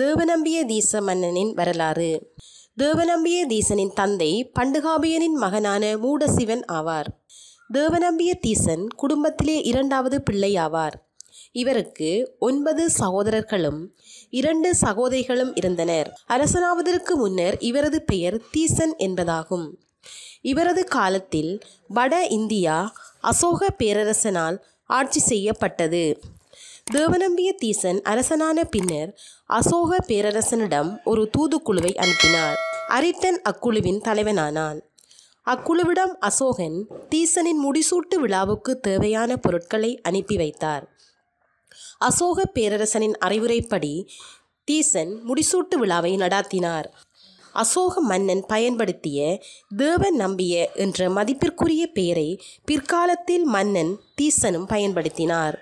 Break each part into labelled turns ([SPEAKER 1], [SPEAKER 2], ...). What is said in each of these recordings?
[SPEAKER 1] தேவநம்பிய தீச மன்னனின் வரலாறு தேவநம்பிய தீசனின் தந்தை பண்டுகாபியனின் மகனான மூடசிவன் ஆவார் தேவநம்பிய தீசன் குடும்பத்திலே இரண்டாவது பிள்ளை ஆவார் இவருக்கு ஒன்பது சகோதரர்களும் இரண்டு சகோதரிகளும் இருந்தனர் அரசனாவதற்கு முன்னர் இவரது பெயர் தீசன் என்பதாகும் இவரது காலத்தில் வட இந்தியா அசோக பேரரசனால் ஆட்சி செய்யப்பட்டது தேவநம்பிய தீசன் அரசனான பின்னர் அசோக பேரரசனிடம் ஒரு தூதுக்குழுவை அனுப்பினார் அரிட்டன் அக்குழுவின் தலைவனானான் அக்குழுவிடம் அசோகன் தீசனின் முடிசூட்டு விழாவுக்கு தேவையான பொருட்களை அனுப்பி வைத்தார் அசோக பேரரசனின் அறிவுரைப்படி தீசன் முடிசூட்டு விழாவை நடாத்தினார் அசோக மன்னன் பயன்படுத்திய தேவன் நம்பிய என்ற மதிப்பிற்குரிய பெயரை பிற்காலத்தில் மன்னன் தீசனும் பயன்படுத்தினார்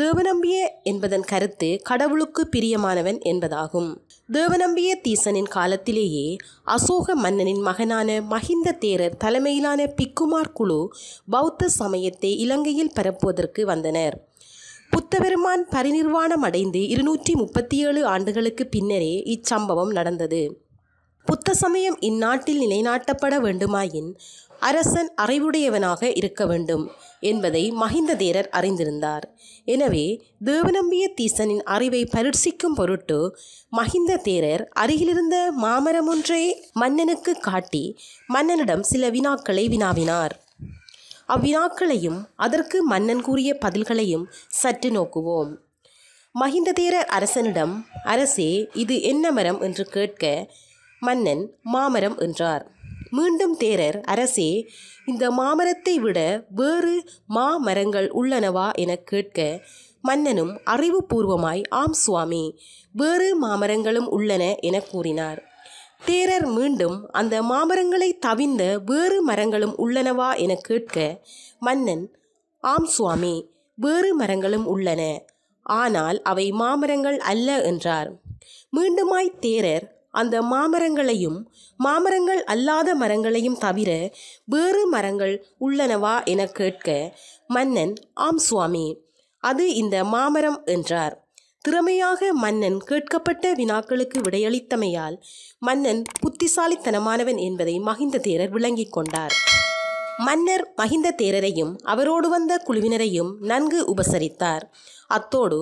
[SPEAKER 1] தேவநம்பிய என்பதன் கருத்து கடவுளுக்கு பிரியமானவன் என்பதாகும் தேவநம்பிய தீசனின் காலத்திலேயே அசோக மன்னனின் மகனான மஹிந்த தேரர் தலைமையிலான பிக்குமார் குழு பௌத்த சமயத்தை இலங்கையில் பரப்புவதற்கு வந்தனர் புத்தபெருமான் பரிநிர்வாணம் அடைந்து இருநூற்றி முப்பத்தி ஏழு ஆண்டுகளுக்கு பின்னரே இச்சம்பவம் நடந்தது புத்த சமயம் இந்நாட்டில் நிலைநாட்டப்பட வேண்டுமாயின் அரசன் அறிவுடையவனாக இருக்க வேண்டும் என்பதை மகிந்த தேரர் அறிந்திருந்தார் எனவே தேவநம்பிய தீசனின் அறிவை பரிட்சிக்கும் பொருட்டு மகிந்த தேரர் அருகிலிருந்த மாமரம் ஒன்றை மன்னனுக்கு காட்டி மன்னனிடம் சில வினாக்களை வினாவினார் அவ்வினாக்களையும் அதற்கு மன்னன் கூறிய பதில்களையும் சற்று நோக்குவோம் மகிந்த தேரர் அரசனிடம் அரசே இது என்ன மரம் என்று கேட்க மன்னன் மாமரம் என்றார் மீண்டும் தேரர் அரசே இந்த மாமரத்தை விட வேறு மாமரங்கள் உள்ளனவா என கேட்க மன்னனும் அறிவுபூர்வமாய் ஆம் சுவாமி வேறு மாமரங்களும் உள்ளன என கூறினார் தேரர் மீண்டும் அந்த மாமரங்களை தவிந்த வேறு மரங்களும் உள்ளனவா என கேட்க மன்னன் ஆம் சுவாமி வேறு மரங்களும் உள்ளன ஆனால் அவை மாமரங்கள் அல்ல என்றார் மீண்டுமாய் தேரர் அந்த மாமரங்களையும் மாமரங்கள் அல்லாத மரங்களையும் தவிர வேறு மரங்கள் உள்ளனவா என கேட்க மன்னன் ஆம் சுவாமி அது இந்த மாமரம் என்றார் திறமையாக மன்னன் கேட்கப்பட்ட வினாக்களுக்கு விடையளித்தமையால் மன்னன் புத்திசாலித்தனமானவன் என்பதை மகிந்த தேரர் விளங்கிக் கொண்டார் மன்னர் மகிந்த தேரரையும் அவரோடு வந்த குழுவினரையும் நன்கு உபசரித்தார் அத்தோடு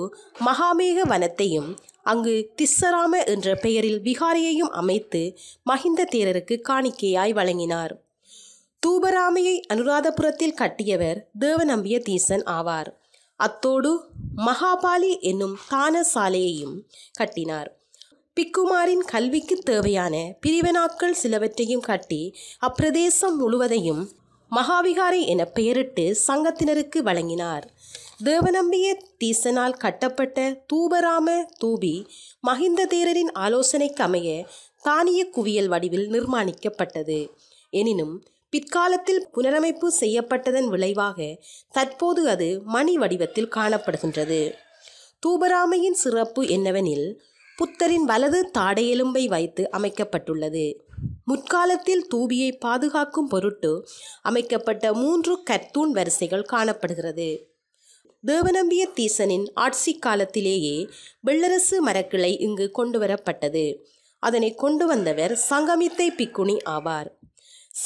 [SPEAKER 1] மகாமேக வனத்தையும் அங்கு திஸ்ஸராம என்ற பெயரில் விகாரியையும் அமைத்து மகிந்த தேரருக்கு காணிக்கையாய் வழங்கினார் தூபராமையை அனுராதபுரத்தில் கட்டியவர் தேவநம்பிய தீசன் ஆவார் அத்தோடு மகாபாலி என்னும் தான சாலையையும் கட்டினார் பிக்குமாரின் கல்விக்கு தேவையான பிரிவனாக்கள் சிலவற்றையும் கட்டி அப்பிரதேசம் முழுவதையும் மகாவிகாரை என பெயரிட்டு சங்கத்தினருக்கு வழங்கினார் தேவநம்பிய தீசனால் கட்டப்பட்ட தூபராம தூபி மஹிந்த தேரரின் ஆலோசனைக்கு அமைய தானிய குவியல் வடிவில் நிர்மாணிக்கப்பட்டது எனினும் பிற்காலத்தில் புனரமைப்பு செய்யப்பட்டதன் விளைவாக தற்போது அது மணி வடிவத்தில் காணப்படுகின்றது தூபராமையின் சிறப்பு என்னவெனில் புத்தரின் வலது தாடையெலும்பை வைத்து அமைக்கப்பட்டுள்ளது முற்காலத்தில் தூபியை பாதுகாக்கும் பொருட்டு அமைக்கப்பட்ட மூன்று கர்த்தூன் வரிசைகள் காணப்படுகிறது தேவநம்பிய தீசனின் ஆட்சி காலத்திலேயே வெள்ளரசு மரக்கிளை இங்கு கொண்டுவரப்பட்டது அதனை கொண்டு வந்தவர் சங்கமித்தை பிக்குனி ஆவார்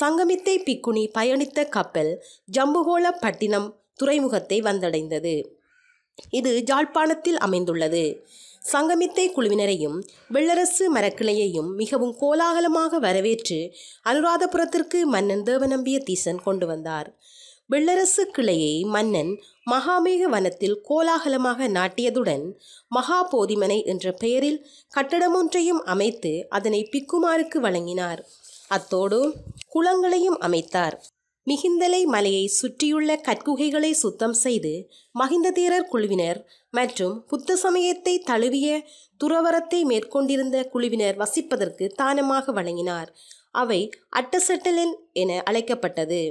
[SPEAKER 1] சங்கமித்தை பிக்குனி பயணித்த கப்பல் ஜம்புகோளப்பட்டினம் பட்டினம் துறைமுகத்தை வந்தடைந்தது இது ஜாழ்ப்பாணத்தில் அமைந்துள்ளது சங்கமித்தை குழுவினரையும் வெள்ளரசு மரக்கிளையையும் மிகவும் கோலாகலமாக வரவேற்று அனுராதபுரத்திற்கு மன்னன் தேவநம்பிய தீசன் கொண்டு வந்தார் வெள்ளரசு கிளையை மன்னன் மகாமேக வனத்தில் கோலாகலமாக நாட்டியதுடன் மகாபோதிமனை என்ற பெயரில் கட்டடமொன்றையும் அமைத்து அதனை பிக்குமாருக்கு வழங்கினார் அத்தோடு குளங்களையும் அமைத்தார் மிகிந்தலை மலையை சுற்றியுள்ள கற்குகைகளை சுத்தம் செய்து மகிந்த தேரர் குழுவினர் மற்றும் புத்த சமயத்தை தழுவிய துறவரத்தை மேற்கொண்டிருந்த குழுவினர் வசிப்பதற்கு தானமாக வழங்கினார் அவை அட்டசட்டலின் என அழைக்கப்பட்டது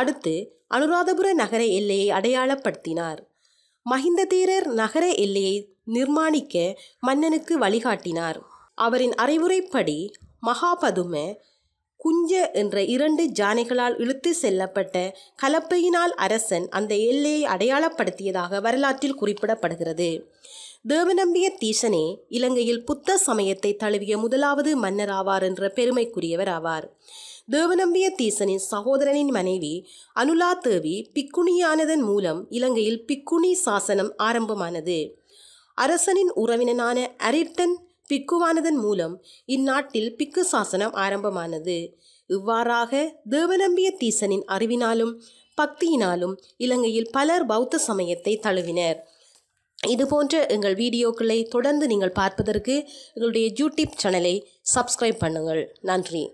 [SPEAKER 1] அடுத்து அனுராதபுர நகர எல்லையை அடையாளப்படுத்தினார் மஹிந்த தீரர் நகர எல்லையை நிர்மாணிக்க மன்னனுக்கு வழிகாட்டினார் அவரின் அறிவுரைப்படி மகாபதும குஞ்ச என்ற இரண்டு ஜானைகளால் இழுத்து செல்லப்பட்ட கலப்பையினால் அரசன் அந்த எல்லையை அடையாளப்படுத்தியதாக வரலாற்றில் குறிப்பிடப்படுகிறது தேவநம்பிய தீசனே இலங்கையில் புத்த சமயத்தை தழுவிய முதலாவது மன்னர் ஆவார் என்ற பெருமைக்குரியவர் ஆவார் தேவநம்பிய தீசனின் சகோதரனின் மனைவி அனுலா தேவி பிக்குணியானதன் மூலம் இலங்கையில் பிக்குணி சாசனம் ஆரம்பமானது அரசனின் உறவினனான அரிட்டன் பிக்குவானதன் மூலம் இந்நாட்டில் பிக்கு சாசனம் ஆரம்பமானது இவ்வாறாக தேவநம்பிய தீசனின் அறிவினாலும் பக்தியினாலும் இலங்கையில் பலர் பௌத்த சமயத்தை தழுவினர் இதுபோன்ற எங்கள் வீடியோக்களை தொடர்ந்து நீங்கள் பார்ப்பதற்கு எங்களுடைய யூடியூப் சேனலை சப்ஸ்கிரைப் பண்ணுங்கள் நன்றி